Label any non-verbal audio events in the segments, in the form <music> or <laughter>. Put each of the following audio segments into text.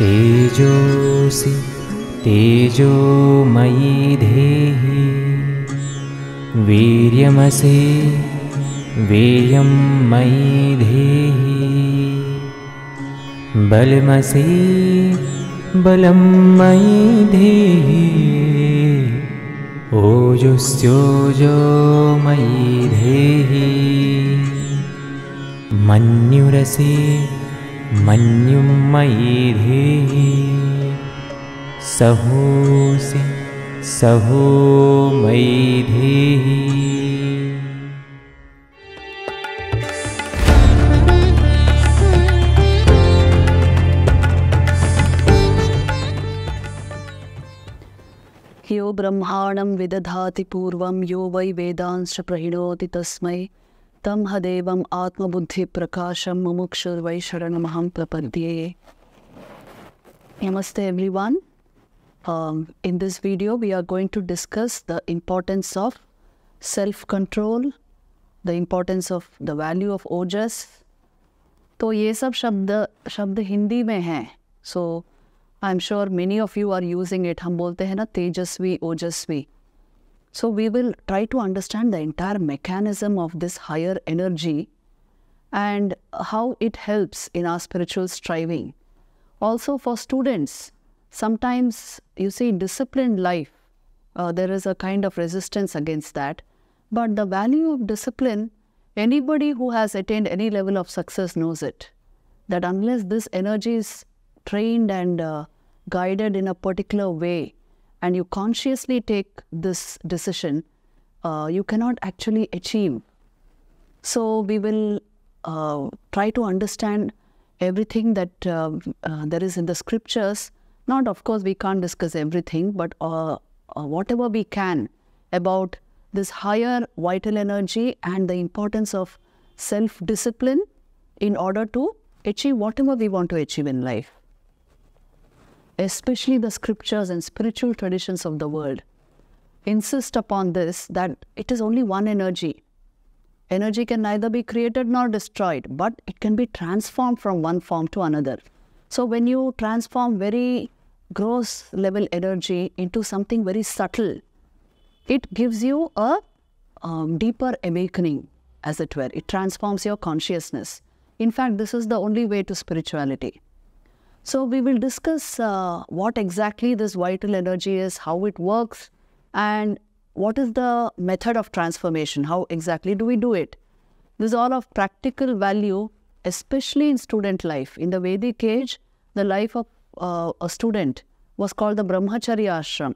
तेजोसि तेजो मयि धेहि वीर्यमसि वीर्यं मयि धेहि बलमसि बलं मयि धेहि ओजोस्योजो मयि धेहि मन्युरसि मन्युं मयि धेहि सहोऽसि सहो मयि धेहि यो ब्रह्माणं विदधाति पूर्वं यो वै वेदांश प्रहिणोति तस्मै तम हदेव आत्मबुद्धि प्रकाशम मुमुक्षु वैशरण महम प्रपद्ये नमस्ते everyone in this video we are going to discuss the importance of self control the importance of the value of ojas तो ये सब शब्द शब्द हिंदी में हैं so I am sure many of you are using it हम बोलते हैं ना तेजस्वी ओजस्वी So we will try to understand the entire mechanism of this higher energy and how it helps in our spiritual striving. Also for students, sometimes you see disciplined life, uh, there is a kind of resistance against that. But the value of discipline, anybody who has attained any level of success knows it. That unless this energy is trained and uh, guided in a particular way, and you consciously take this decision, uh, you cannot actually achieve. So we will uh, try to understand everything that um, uh, there is in the scriptures. Not, of course, we can't discuss everything, but uh, uh, whatever we can about this higher vital energy and the importance of self discipline in order to achieve whatever we want to achieve in life especially the scriptures and spiritual traditions of the world, insist upon this that it is only one energy. Energy can neither be created nor destroyed, but it can be transformed from one form to another. So when you transform very gross level energy into something very subtle, it gives you a um, deeper awakening, as it were. It transforms your consciousness. In fact, this is the only way to spirituality. So we will discuss uh, what exactly this vital energy is, how it works, and what is the method of transformation, how exactly do we do it. This is all of practical value, especially in student life. In the Vedic age, the life of uh, a student was called the Brahmacharya Ashram.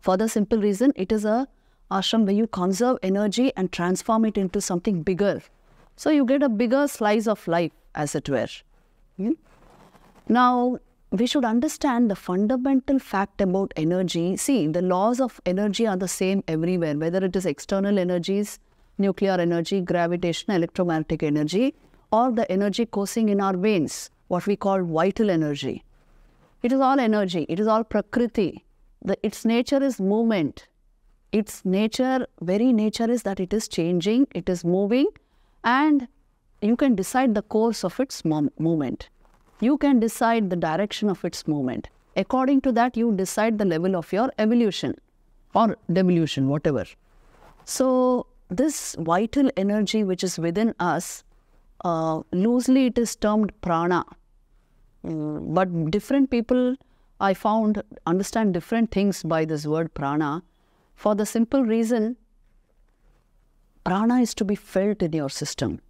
For the simple reason, it is a ashram where you conserve energy and transform it into something bigger. So you get a bigger slice of life, as it were. Mm -hmm. Now, we should understand the fundamental fact about energy. See, the laws of energy are the same everywhere, whether it is external energies, nuclear energy, gravitational, electromagnetic energy, or the energy coursing in our veins, what we call vital energy. It is all energy, it is all prakriti. The, its nature is movement. Its nature, very nature is that it is changing, it is moving, and you can decide the course of its movement you can decide the direction of its movement. According to that, you decide the level of your evolution or devolution, whatever. So, this vital energy which is within us, uh, loosely it is termed prana. Mm, but different people I found understand different things by this word prana for the simple reason prana is to be felt in your system,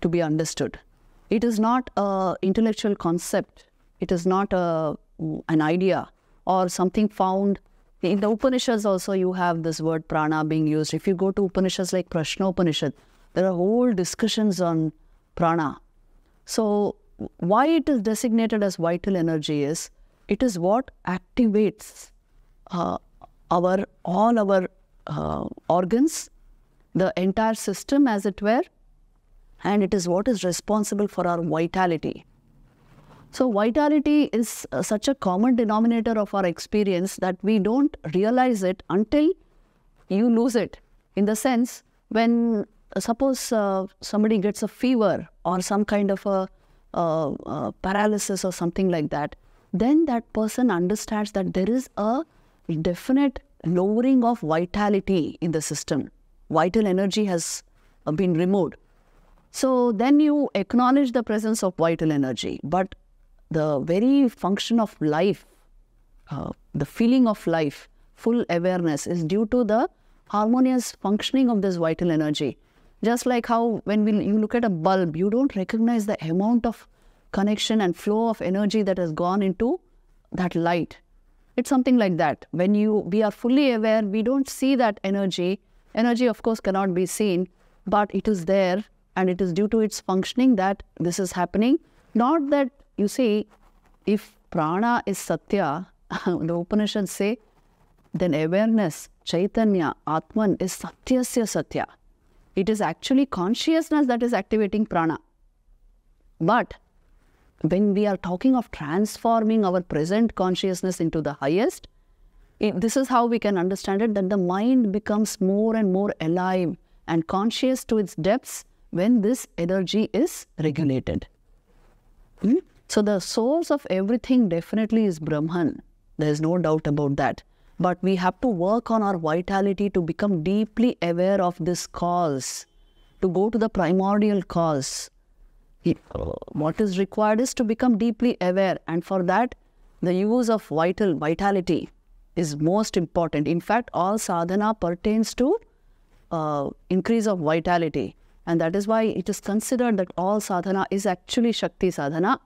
to be understood. It is not an intellectual concept. It is not a, an idea or something found in the Upanishads also you have this word prana being used. If you go to Upanishads like Prashna Upanishad, there are whole discussions on prana. So why it is designated as vital energy is it is what activates uh, our all our uh, organs, the entire system as it were, and it is what is responsible for our vitality. So, vitality is uh, such a common denominator of our experience that we don't realize it until you lose it. In the sense, when uh, suppose uh, somebody gets a fever or some kind of a uh, uh, paralysis or something like that, then that person understands that there is a definite lowering of vitality in the system. Vital energy has uh, been removed. So then you acknowledge the presence of vital energy, but the very function of life, uh, the feeling of life, full awareness is due to the harmonious functioning of this vital energy. Just like how when we, you look at a bulb, you don't recognize the amount of connection and flow of energy that has gone into that light. It's something like that. When you we are fully aware, we don't see that energy. Energy, of course, cannot be seen, but it is there and it is due to its functioning that this is happening. Not that you see, if prana is satya, <laughs> the Upanishads say, then awareness, chaitanya, atman is satyasya satya. It is actually consciousness that is activating prana. But when we are talking of transforming our present consciousness into the highest, it, this is how we can understand it that the mind becomes more and more alive and conscious to its depths when this energy is regulated. Hmm? So the source of everything definitely is Brahman. There is no doubt about that. But we have to work on our vitality to become deeply aware of this cause, to go to the primordial cause. What is required is to become deeply aware, and for that, the use of vital vitality is most important. In fact, all sadhana pertains to uh, increase of vitality. And that is why it is considered that all sadhana is actually Shakti sadhana.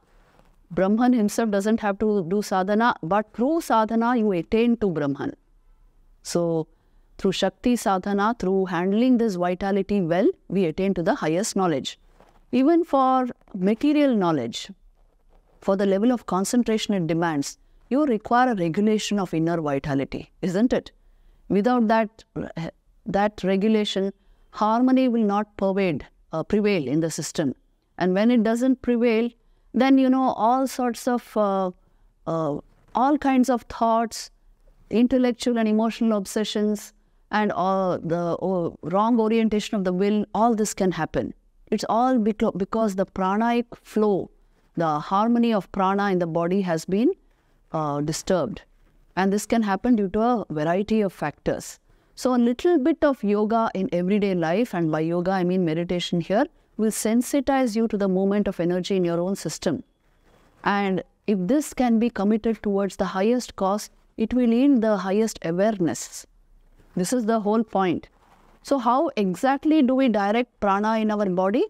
Brahman himself doesn't have to do sadhana, but through sadhana you attain to Brahman. So, through Shakti sadhana, through handling this vitality well, we attain to the highest knowledge. Even for material knowledge, for the level of concentration it demands, you require a regulation of inner vitality, isn't it? Without that, that regulation, harmony will not pervade, uh, prevail in the system. And when it doesn't prevail, then you know all sorts of uh, uh, all kinds of thoughts, intellectual and emotional obsessions, and all the oh, wrong orientation of the will. All this can happen. It's all because the pranaic flow, the harmony of prana in the body has been uh, disturbed, and this can happen due to a variety of factors. So a little bit of yoga in everyday life, and by yoga I mean meditation here, will sensitize you to the movement of energy in your own system. And if this can be committed towards the highest cause, it will yield the highest awareness. This is the whole point. So how exactly do we direct prana in our body?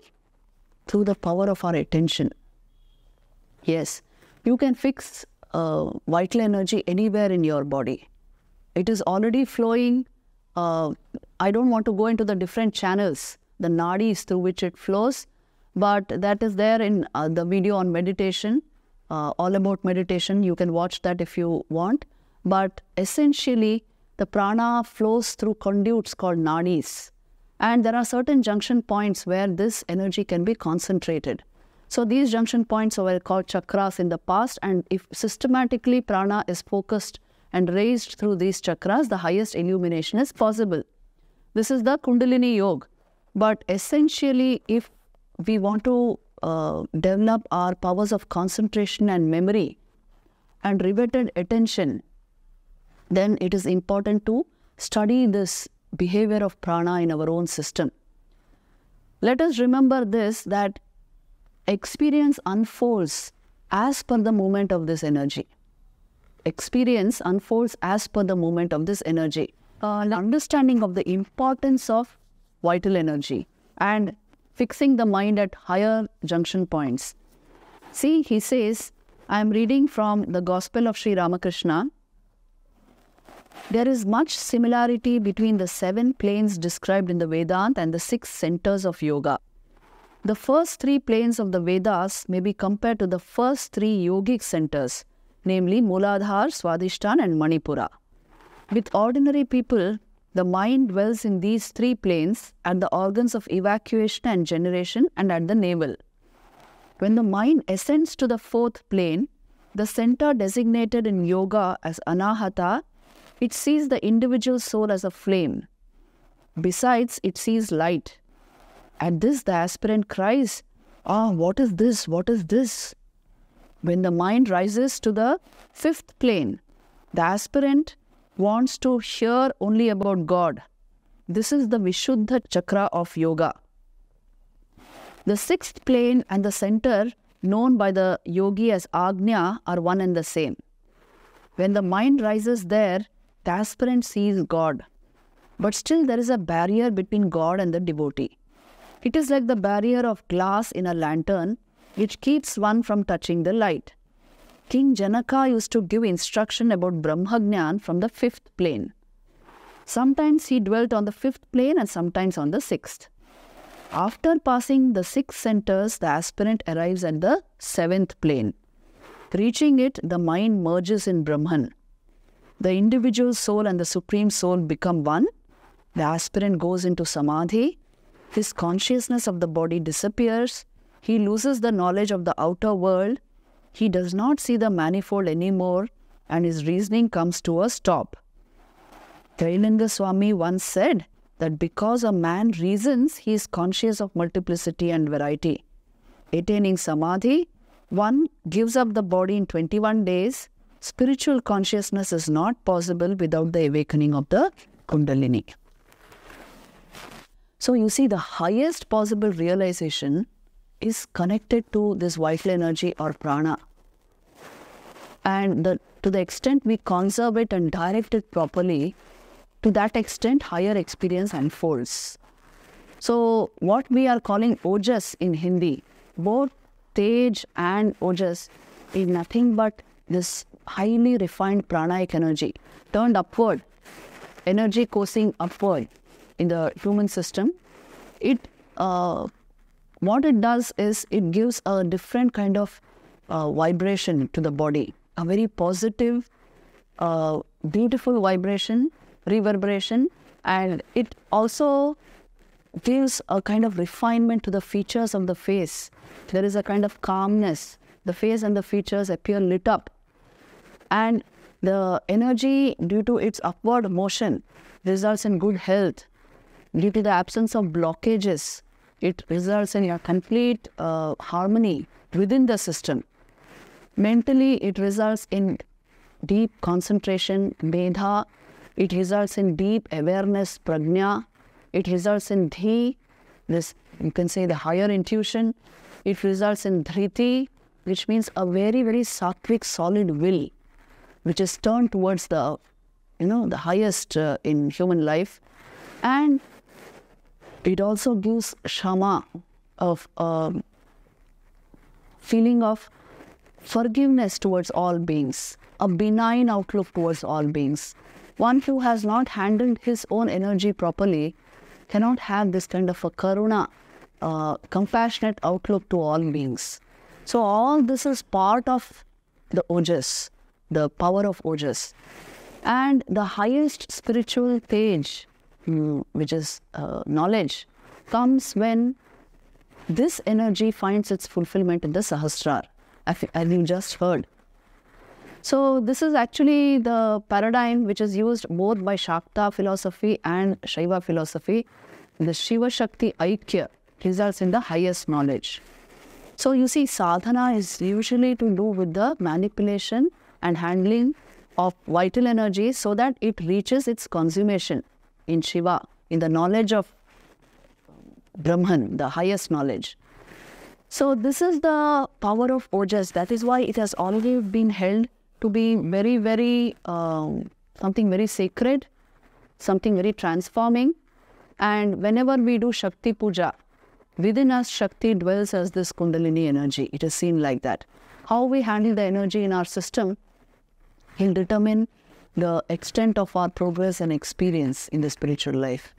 Through the power of our attention. Yes, you can fix uh, vital energy anywhere in your body. It is already flowing uh, I don't want to go into the different channels, the nadis through which it flows, but that is there in uh, the video on meditation, uh, all about meditation. You can watch that if you want. But essentially, the prana flows through conduits called nadis. And there are certain junction points where this energy can be concentrated. So these junction points are called chakras in the past. And if systematically prana is focused and raised through these chakras, the highest illumination is possible. This is the Kundalini Yoga. But essentially, if we want to uh, develop our powers of concentration and memory and riveted attention, then it is important to study this behavior of prana in our own system. Let us remember this that experience unfolds as per the movement of this energy experience unfolds as per the movement of this energy. An uh, understanding of the importance of vital energy and fixing the mind at higher junction points. See, he says, I am reading from the Gospel of Sri Ramakrishna. There is much similarity between the seven planes described in the Vedanta and the six centers of yoga. The first three planes of the Vedas may be compared to the first three yogic centers, namely Muladhar, Swadhisthana, and Manipura. With ordinary people, the mind dwells in these three planes at the organs of evacuation and generation and at the navel. When the mind ascends to the fourth plane, the center designated in yoga as Anahata, it sees the individual soul as a flame. Besides, it sees light. At this, the aspirant cries, Ah, what is this? What is this? When the mind rises to the fifth plane, the aspirant wants to hear only about God. This is the Vishuddha Chakra of Yoga. The sixth plane and the center, known by the yogi as Agnya, are one and the same. When the mind rises there, the aspirant sees God. But still, there is a barrier between God and the devotee. It is like the barrier of glass in a lantern which keeps one from touching the light. King Janaka used to give instruction about Brahmagnan from the fifth plane. Sometimes he dwelt on the fifth plane and sometimes on the sixth. After passing the six centers, the aspirant arrives at the seventh plane. Reaching it, the mind merges in Brahman. The individual soul and the supreme soul become one. The aspirant goes into samadhi. His consciousness of the body disappears. He loses the knowledge of the outer world. He does not see the manifold anymore and his reasoning comes to a stop. Kailinga Swami once said that because a man reasons, he is conscious of multiplicity and variety. Attaining samadhi, one gives up the body in 21 days. Spiritual consciousness is not possible without the awakening of the Kundalini. So you see, the highest possible realization is connected to this vital energy or prana. And the, to the extent we conserve it and direct it properly, to that extent, higher experience unfolds. So, what we are calling ojas in Hindi, both tej and ojas is nothing but this highly refined pranaic energy turned upward, energy coursing upward in the human system. It uh, what it does is it gives a different kind of uh, vibration to the body, a very positive, uh, beautiful vibration, reverberation, and it also gives a kind of refinement to the features of the face. There is a kind of calmness. The face and the features appear lit up. And the energy due to its upward motion results in good health. Due to the absence of blockages, it results in your complete uh, harmony within the system. Mentally, it results in deep concentration, medha. It results in deep awareness, prajna. It results in dhi, this you can say the higher intuition. It results in dhriti, which means a very, very sattvic, solid will, which is turned towards the, you know, the highest uh, in human life. And it also gives Shama of um, feeling of forgiveness towards all beings, a benign outlook towards all beings. One who has not handled his own energy properly cannot have this kind of a karuna, uh, compassionate outlook to all beings. So all this is part of the ojas, the power of ojas. And the highest spiritual page Mm, which is uh, knowledge, comes when this energy finds its fulfillment in the Sahasrar, as you just heard. So this is actually the paradigm which is used both by Shakta philosophy and Shaiva philosophy. The Shiva Shakti Aikya results in the highest knowledge. So you see, sadhana is usually to do with the manipulation and handling of vital energy so that it reaches its consummation in Shiva, in the knowledge of Brahman, the highest knowledge. So this is the power of Ojas. That is why it has always been held to be very, very, um, something very sacred, something very transforming. And whenever we do Shakti Puja, within us Shakti dwells as this Kundalini energy. It is seen like that. How we handle the energy in our system will determine the extent of our progress and experience in the spiritual life.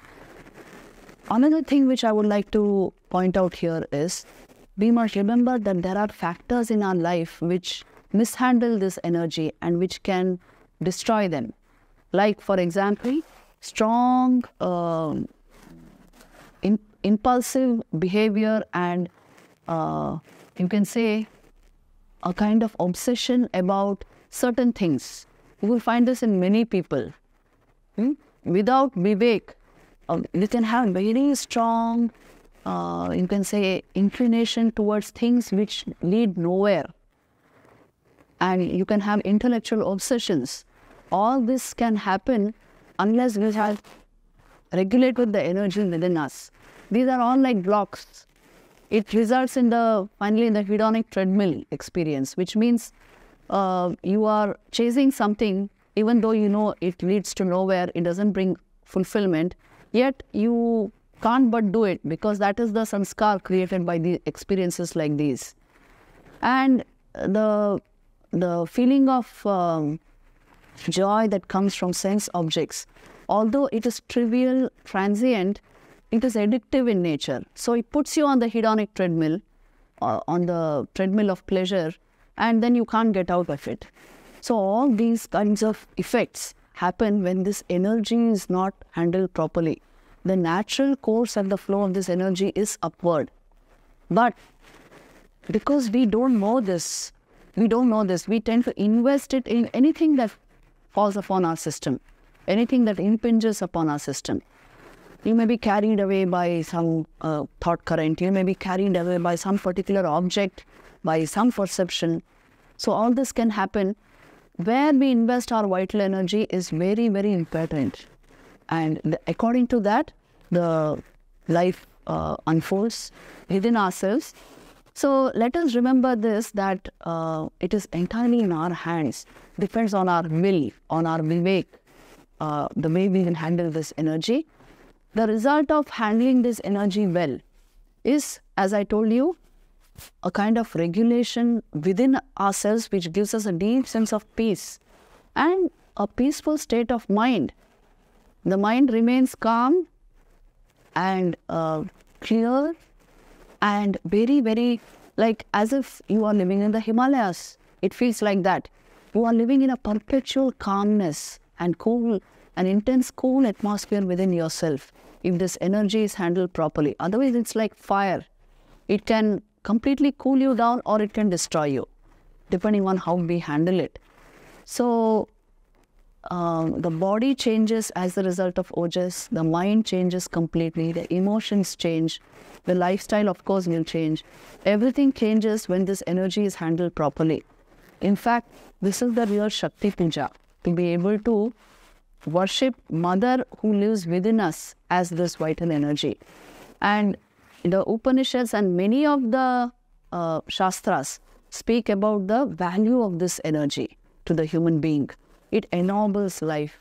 Another thing which I would like to point out here is we must remember that there are factors in our life which mishandle this energy and which can destroy them. Like, for example, strong, uh, um, in, impulsive behavior and uh, you can say a kind of obsession about certain things you will find this in many people. Hmm? Without vivek, um, you can have very strong, uh, you can say, inclination towards things which lead nowhere. And you can have intellectual obsessions. All this can happen unless we have regulate with the energy within us. These are all like blocks. It results in the finally in the hedonic treadmill experience, which means uh, you are chasing something, even though you know it leads to nowhere, it doesn't bring fulfillment, yet you can't but do it because that is the sanskar created by the experiences like these. And the, the feeling of um, joy that comes from sense objects, although it is trivial, transient, it is addictive in nature. So it puts you on the hedonic treadmill, uh, on the treadmill of pleasure, and then you can't get out of it. So all these kinds of effects happen when this energy is not handled properly. The natural course and the flow of this energy is upward. But because we don't know this, we don't know this, we tend to invest it in anything that falls upon our system, anything that impinges upon our system. You may be carried away by some uh, thought current, you may be carried away by some particular object by some perception. So all this can happen. Where we invest our vital energy is very, very important. And the, according to that, the life uh, unfolds within ourselves. So let us remember this that uh, it is entirely in our hands, depends on our will, on our vivek, uh, the way we can handle this energy. The result of handling this energy well is, as I told you, a kind of regulation within ourselves which gives us a deep sense of peace and a peaceful state of mind. The mind remains calm and uh, clear and very, very like as if you are living in the Himalayas. It feels like that. You are living in a perpetual calmness and cool, an intense cool atmosphere within yourself if this energy is handled properly. Otherwise, it's like fire. It can completely cool you down or it can destroy you, depending on how we handle it. So um, the body changes as a result of ojas, the mind changes completely, the emotions change, the lifestyle, of course, will change. Everything changes when this energy is handled properly. In fact, this is the real Shakti Puja to be able to worship Mother who lives within us as this vital energy. And the Upanishads and many of the uh, Shastras speak about the value of this energy to the human being. It ennobles life.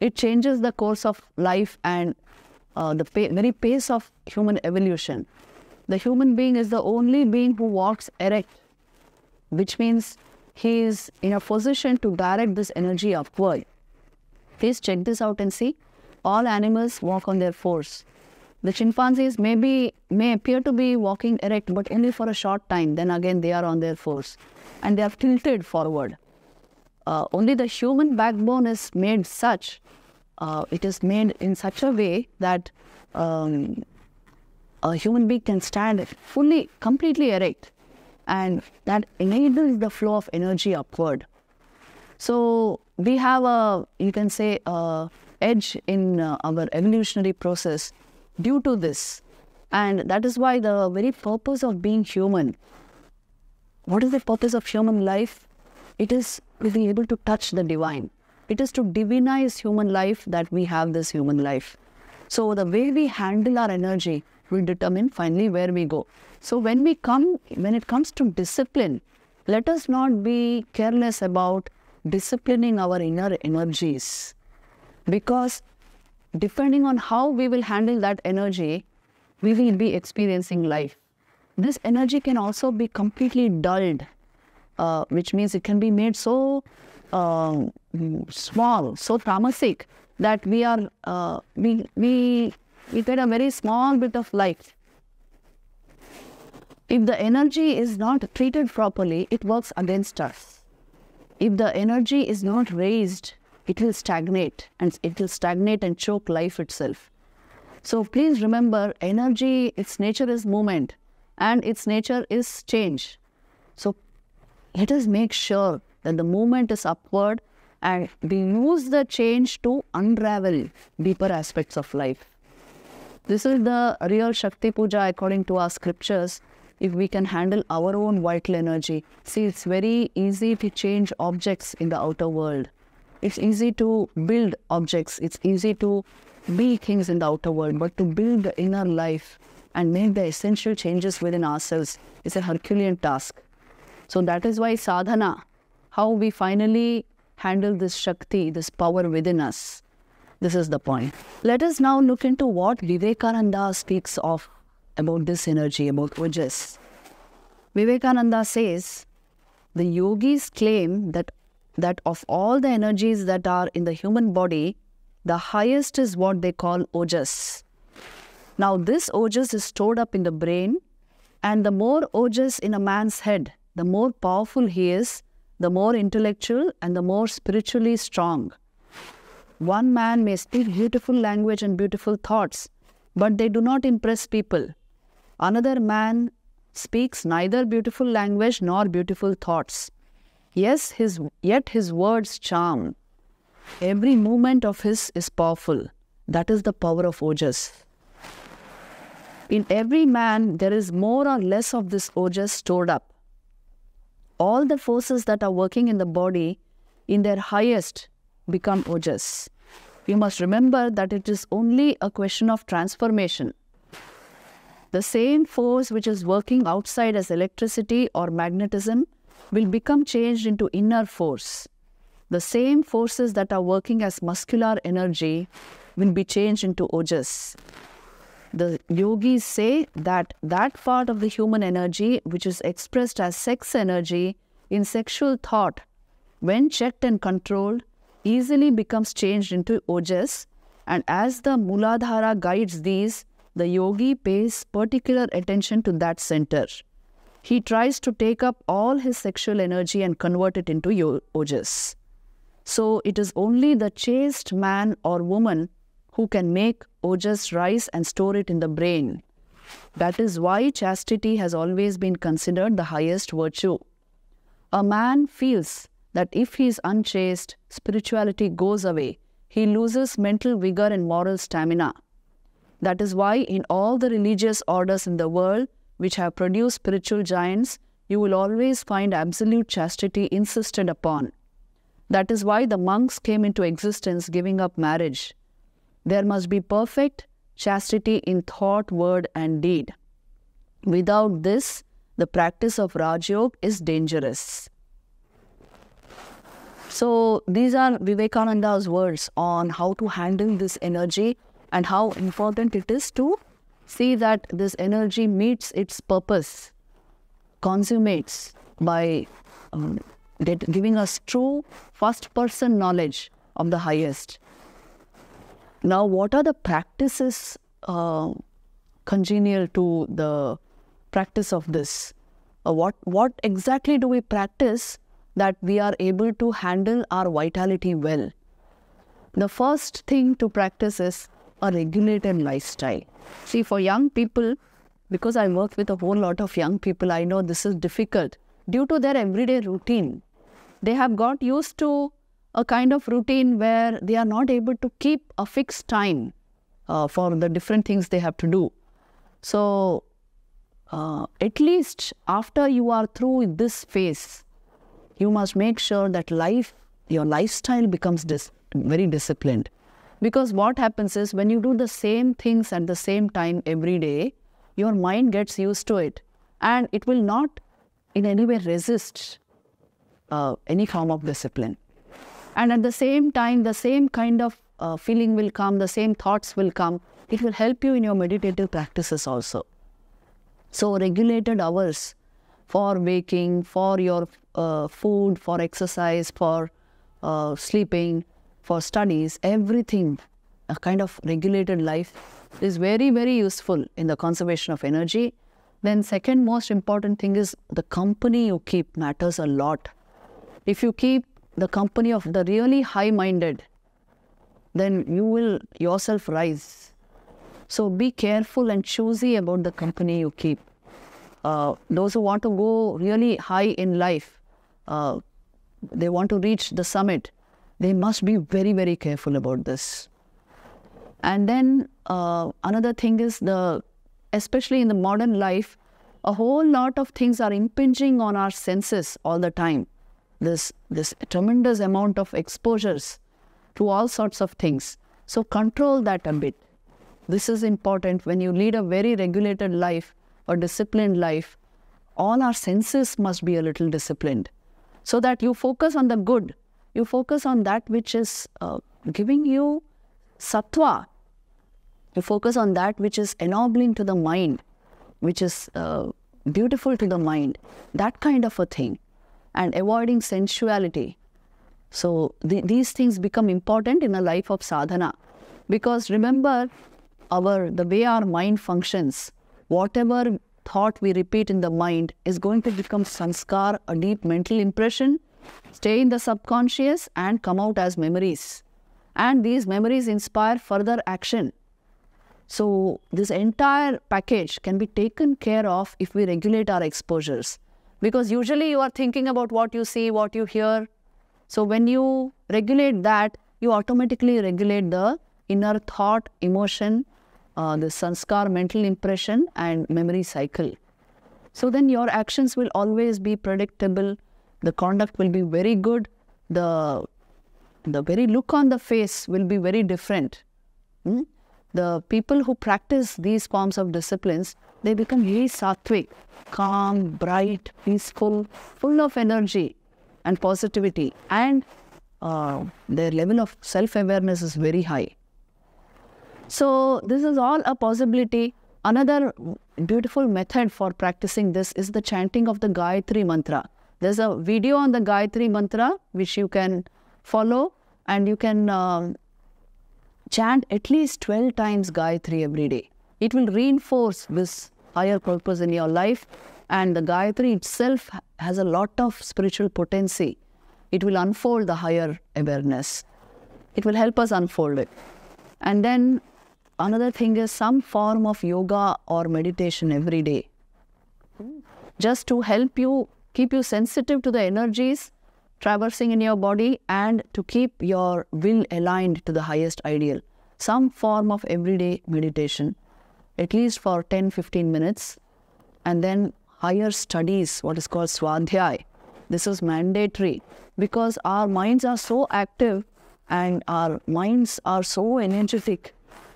It changes the course of life and uh, the pa very pace of human evolution. The human being is the only being who walks erect, which means he is in a position to direct this energy upward. Please check this out and see. All animals walk on their fours. The chimpanzees may, be, may appear to be walking erect, but only for a short time. Then again, they are on their fours and they are tilted forward. Uh, only the human backbone is made such, uh, it is made in such a way that um, a human being can stand fully, completely erect. And that enables the flow of energy upward. So we have a, you can say, edge in uh, our evolutionary process due to this. And that is why the very purpose of being human, what is the purpose of human life? It is being able to touch the divine. It is to divinize human life that we have this human life. So the way we handle our energy will determine finally where we go. So when we come, when it comes to discipline, let us not be careless about disciplining our inner energies because depending on how we will handle that energy, we will be experiencing life. This energy can also be completely dulled, uh, which means it can be made so uh, small, so tamasic that we are uh, we we we get a very small bit of light. If the energy is not treated properly, it works against us. If the energy is not raised it will stagnate and it will stagnate and choke life itself. So please remember energy, its nature is movement and its nature is change. So let us make sure that the movement is upward and we use the change to unravel deeper aspects of life. This is the real Shakti Puja according to our scriptures. If we can handle our own vital energy, see, it's very easy to change objects in the outer world. It's easy to build objects, it's easy to build things in the outer world, but to build the inner life and make the essential changes within ourselves is a Herculean task. So that is why sadhana, how we finally handle this Shakti, this power within us, this is the point. Let us now look into what Vivekananda speaks of about this energy, about Ojas. Vivekananda says, the yogis claim that that of all the energies that are in the human body, the highest is what they call ojas. Now, this ojas is stored up in the brain, and the more ojas in a man's head, the more powerful he is, the more intellectual, and the more spiritually strong. One man may speak beautiful language and beautiful thoughts, but they do not impress people. Another man speaks neither beautiful language nor beautiful thoughts. Yes, his, yet his words charm. Every movement of his is powerful. That is the power of Ojas. In every man, there is more or less of this Ojas stored up. All the forces that are working in the body, in their highest, become Ojas. You must remember that it is only a question of transformation. The same force which is working outside as electricity or magnetism will become changed into inner force. The same forces that are working as muscular energy will be changed into ojas. The yogis say that that part of the human energy which is expressed as sex energy in sexual thought, when checked and controlled, easily becomes changed into ojas. And as the Muladhara guides these, the yogi pays particular attention to that center he tries to take up all his sexual energy and convert it into ojas. So it is only the chaste man or woman who can make ojas rise and store it in the brain. That is why chastity has always been considered the highest virtue. A man feels that if he is unchaste, spirituality goes away. He loses mental vigor and moral stamina. That is why in all the religious orders in the world, which have produced spiritual giants, you will always find absolute chastity insisted upon. That is why the monks came into existence giving up marriage. There must be perfect chastity in thought, word, and deed. Without this, the practice of Raj is dangerous. So, these are Vivekananda's words on how to handle this energy and how important it is to see that this energy meets its purpose, consummates by um, giving us true first person knowledge of the highest. Now, what are the practices uh, congenial to the practice of this? Uh, what, what exactly do we practice that we are able to handle our vitality well? The first thing to practice is a regulated lifestyle. See, for young people, because I work with a whole lot of young people, I know this is difficult due to their everyday routine. They have got used to a kind of routine where they are not able to keep a fixed time uh, for the different things they have to do. So, uh, at least after you are through this phase, you must make sure that life, your lifestyle becomes dis very disciplined. Because what happens is when you do the same things at the same time every day, your mind gets used to it and it will not in any way resist uh, any form of discipline. And at the same time, the same kind of uh, feeling will come, the same thoughts will come. It will help you in your meditative practices also. So, regulated hours for waking, for your uh, food, for exercise, for uh, sleeping, for studies, everything, a kind of regulated life is very, very useful in the conservation of energy. Then second most important thing is the company you keep matters a lot. If you keep the company of the really high-minded, then you will yourself rise. So be careful and choosy about the company you keep. Uh, those who want to go really high in life, uh, they want to reach the summit, they must be very, very careful about this. And then uh, another thing is the, especially in the modern life, a whole lot of things are impinging on our senses all the time. This this tremendous amount of exposures to all sorts of things. So control that a bit. This is important when you lead a very regulated life or disciplined life. All our senses must be a little disciplined so that you focus on the good you focus on that which is uh, giving you sattva. You focus on that which is ennobling to the mind, which is uh, beautiful to the mind, that kind of a thing, and avoiding sensuality. So these things become important in a life of sadhana because remember our the way our mind functions, whatever thought we repeat in the mind is going to become sanskar, a deep mental impression, stay in the subconscious and come out as memories. And these memories inspire further action. So, this entire package can be taken care of if we regulate our exposures. Because usually you are thinking about what you see, what you hear. So, when you regulate that, you automatically regulate the inner thought, emotion, uh, the sanskar, mental impression, and memory cycle. So, then your actions will always be predictable, the conduct will be very good, the, the very look on the face will be very different. Hmm? The people who practice these forms of disciplines, they become very sattvic, calm, bright, peaceful, full of energy and positivity. And uh, their level of self-awareness is very high. So this is all a possibility. Another beautiful method for practicing this is the chanting of the Gayatri Mantra. There's a video on the Gayatri Mantra which you can follow and you can uh, chant at least 12 times Gayatri every day. It will reinforce this higher purpose in your life and the Gayatri itself has a lot of spiritual potency. It will unfold the higher awareness. It will help us unfold it. And then another thing is some form of yoga or meditation every day just to help you keep you sensitive to the energies traversing in your body and to keep your will aligned to the highest ideal. Some form of everyday meditation, at least for 10 15 minutes, and then higher studies, what is called swadhyay. This is mandatory because our minds are so active and our minds are so energetic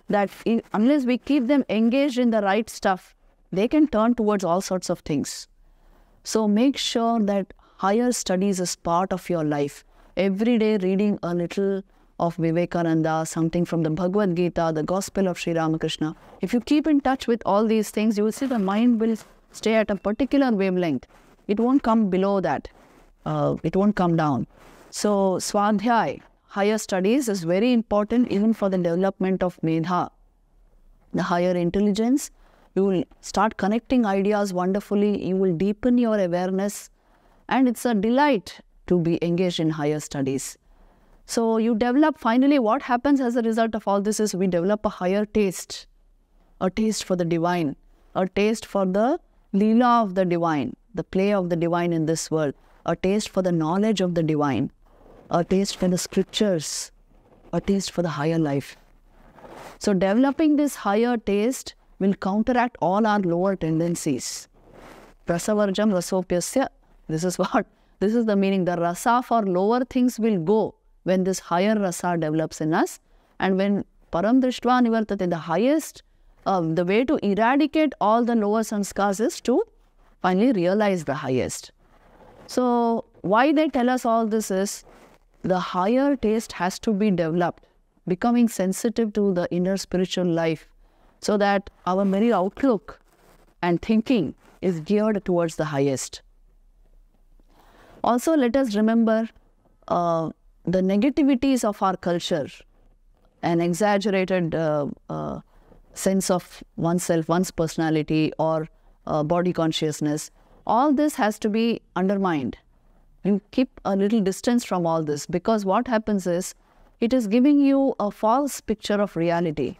that unless we keep them engaged in the right stuff, they can turn towards all sorts of things. So make sure that higher studies is part of your life. Every day reading a little of Vivekananda, something from the Bhagavad Gita, the Gospel of Sri Ramakrishna. If you keep in touch with all these things, you will see the mind will stay at a particular wavelength. It won't come below that. Uh, it won't come down. So Swadhyay, higher studies is very important even for the development of Medha, the higher intelligence you will start connecting ideas wonderfully, you will deepen your awareness, and it's a delight to be engaged in higher studies. So you develop, finally, what happens as a result of all this is we develop a higher taste, a taste for the divine, a taste for the lila of the divine, the play of the divine in this world, a taste for the knowledge of the divine, a taste for the scriptures, a taste for the higher life. So developing this higher taste will counteract all our lower tendencies. Rasavarjam rasopyasya, this is <laughs> what, this is the meaning. The rasa for lower things will go when this higher rasa develops in us. And when param drishtva nivartate, the highest, uh, the way to eradicate all the lower sanskars is to finally realize the highest. So, why they tell us all this is the higher taste has to be developed, becoming sensitive to the inner spiritual life so that our very outlook and thinking is geared towards the highest. Also, let us remember uh, the negativities of our culture, an exaggerated uh, uh, sense of oneself, one's personality, or uh, body consciousness. All this has to be undermined. You keep a little distance from all this because what happens is it is giving you a false picture of reality.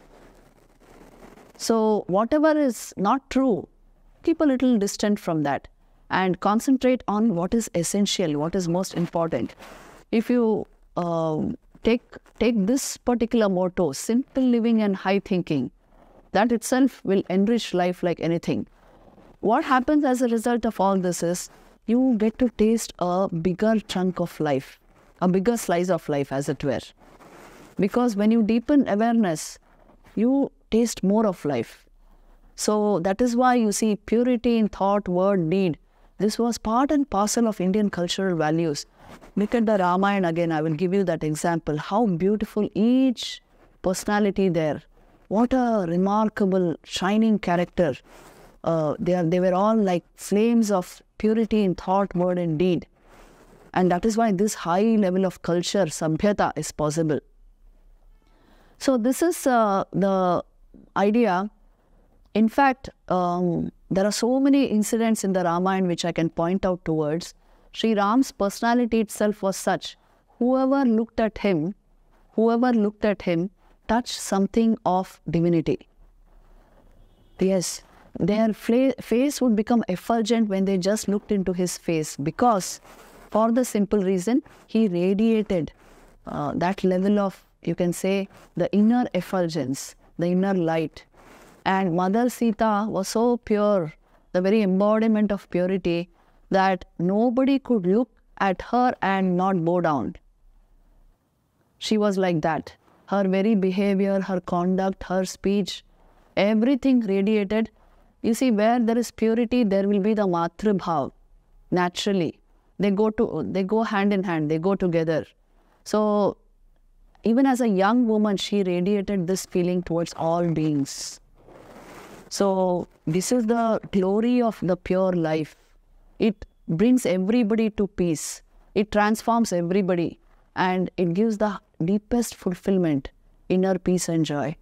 So, whatever is not true, keep a little distant from that and concentrate on what is essential, what is most important. If you uh, take take this particular motto, simple living and high thinking, that itself will enrich life like anything. What happens as a result of all this is you get to taste a bigger chunk of life, a bigger slice of life, as it were. Because when you deepen awareness, you taste more of life. So that is why you see purity in thought, word, deed. This was part and parcel of Indian cultural values. Look at the Ramayana again, I will give you that example. How beautiful each personality there. What a remarkable, shining character. Uh, they, are, they were all like flames of purity in thought, word, and deed. And that is why this high level of culture, samyata, is possible. So this is uh, the idea. In fact, um, there are so many incidents in the Ramayana which I can point out towards. Sri Ram's personality itself was such, whoever looked at him, whoever looked at him touched something of divinity. Yes, their face would become effulgent when they just looked into his face because, for the simple reason, he radiated uh, that level of, you can say, the inner effulgence the inner light. And Mother Sita was so pure, the very embodiment of purity, that nobody could look at her and not bow down. She was like that. Her very behavior, her conduct, her speech, everything radiated. You see, where there is purity, there will be the Matribhav, naturally. They go, to, they go hand in hand, they go together. So even as a young woman, she radiated this feeling towards all beings. So, this is the glory of the pure life. It brings everybody to peace, it transforms everybody, and it gives the deepest fulfillment, inner peace and joy.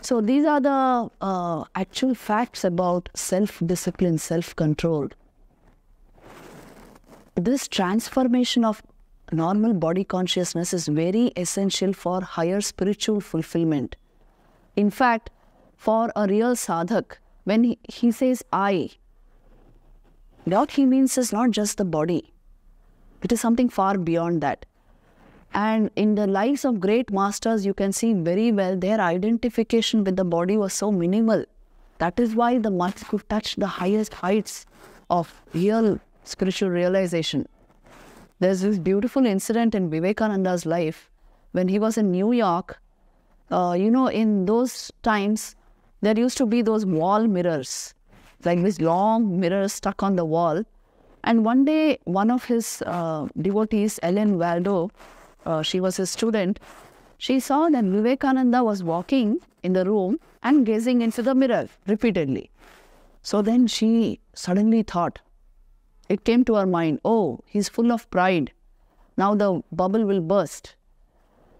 So, these are the uh, actual facts about self discipline, self control. This transformation of normal body consciousness is very essential for higher spiritual fulfillment. In fact, for a real sadhak, when he, he says I, what he means is not just the body, it is something far beyond that. And in the lives of great masters, you can see very well their identification with the body was so minimal. That is why the monks could touch the highest heights of real spiritual realization. There's this beautiful incident in Vivekananda's life when he was in New York. Uh, you know, in those times, there used to be those wall mirrors, like these long mirrors stuck on the wall. And one day, one of his uh, devotees, Ellen Waldo, uh, she was his student, she saw that Vivekananda was walking in the room and gazing into the mirror repeatedly. So then she suddenly thought, it came to our mind, oh, he's full of pride. Now the bubble will burst.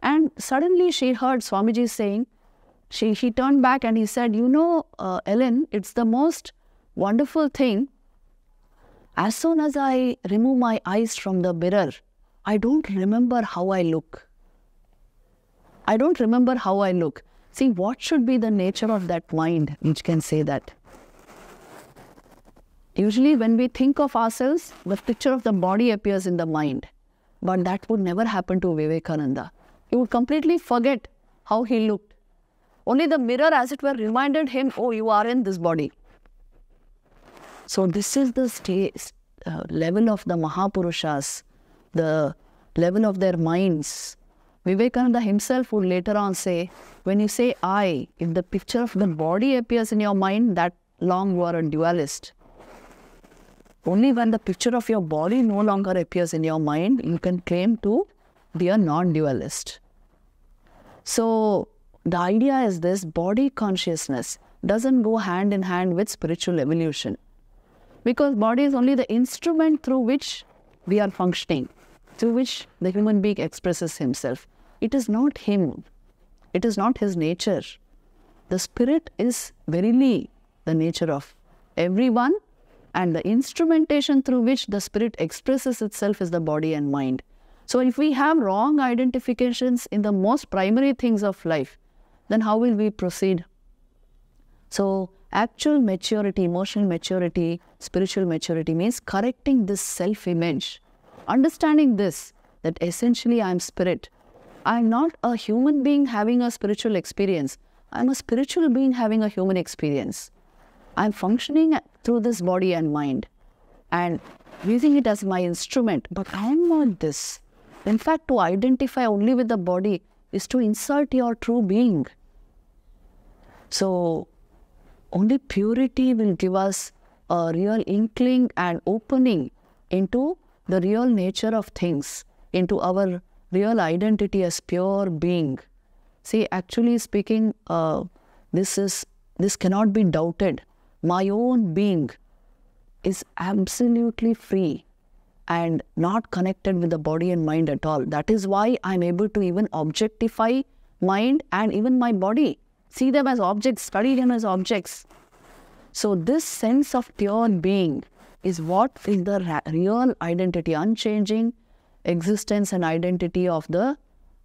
And suddenly she heard Swamiji saying, she, he turned back and he said, you know, uh, Ellen, it's the most wonderful thing. As soon as I remove my eyes from the mirror, I don't remember how I look. I don't remember how I look. See, what should be the nature of that mind which can say that? Usually when we think of ourselves, the picture of the body appears in the mind. But that would never happen to Vivekananda. He would completely forget how he looked. Only the mirror, as it were, reminded him, oh, you are in this body. So this is the state uh, level of the Mahapurushas, the level of their minds. Vivekananda himself would later on say, when you say I, if the picture of the body appears in your mind, that long you are a dualist. Only when the picture of your body no longer appears in your mind, you can claim to be a non dualist. So, the idea is this body consciousness doesn't go hand in hand with spiritual evolution because body is only the instrument through which we are functioning, through which the human being expresses himself. It is not him, it is not his nature. The spirit is verily the nature of everyone and the instrumentation through which the spirit expresses itself is the body and mind. So if we have wrong identifications in the most primary things of life, then how will we proceed? So actual maturity, emotional maturity, spiritual maturity means correcting this self-image. Understanding this, that essentially I am spirit. I am not a human being having a spiritual experience. I am a spiritual being having a human experience. I am functioning through this body and mind and using it as my instrument. But I am not this. In fact, to identify only with the body is to insult your true being. So, only purity will give us a real inkling and opening into the real nature of things, into our real identity as pure being. See, actually speaking, uh, this is this cannot be doubted my own being is absolutely free and not connected with the body and mind at all. That is why I'm able to even objectify mind and even my body. See them as objects, study them as objects. So, this sense of pure being is what is the real identity, unchanging existence and identity of the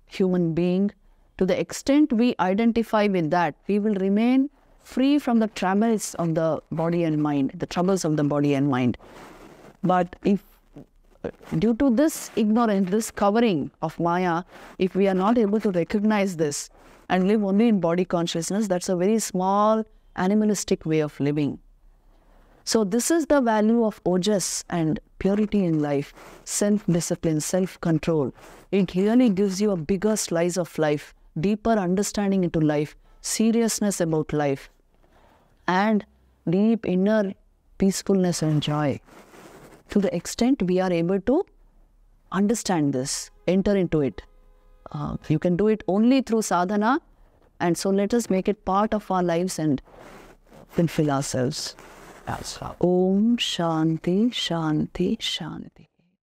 human being. To the extent we identify with that, we will remain free from the trammels of the body and mind, the troubles of the body and mind. But if due to this ignorance, this covering of Maya, if we are not able to recognize this and live only in body consciousness, that's a very small animalistic way of living. So, this is the value of ojas and purity in life, self discipline, self control. It really gives you a bigger slice of life, deeper understanding into life, seriousness about life, and deep inner peacefulness and joy. To the extent we are able to understand this, enter into it. Uh, you can do it only through sadhana, and so let us make it part of our lives and fulfill ourselves. Om Shanti, Shanti, Shanti.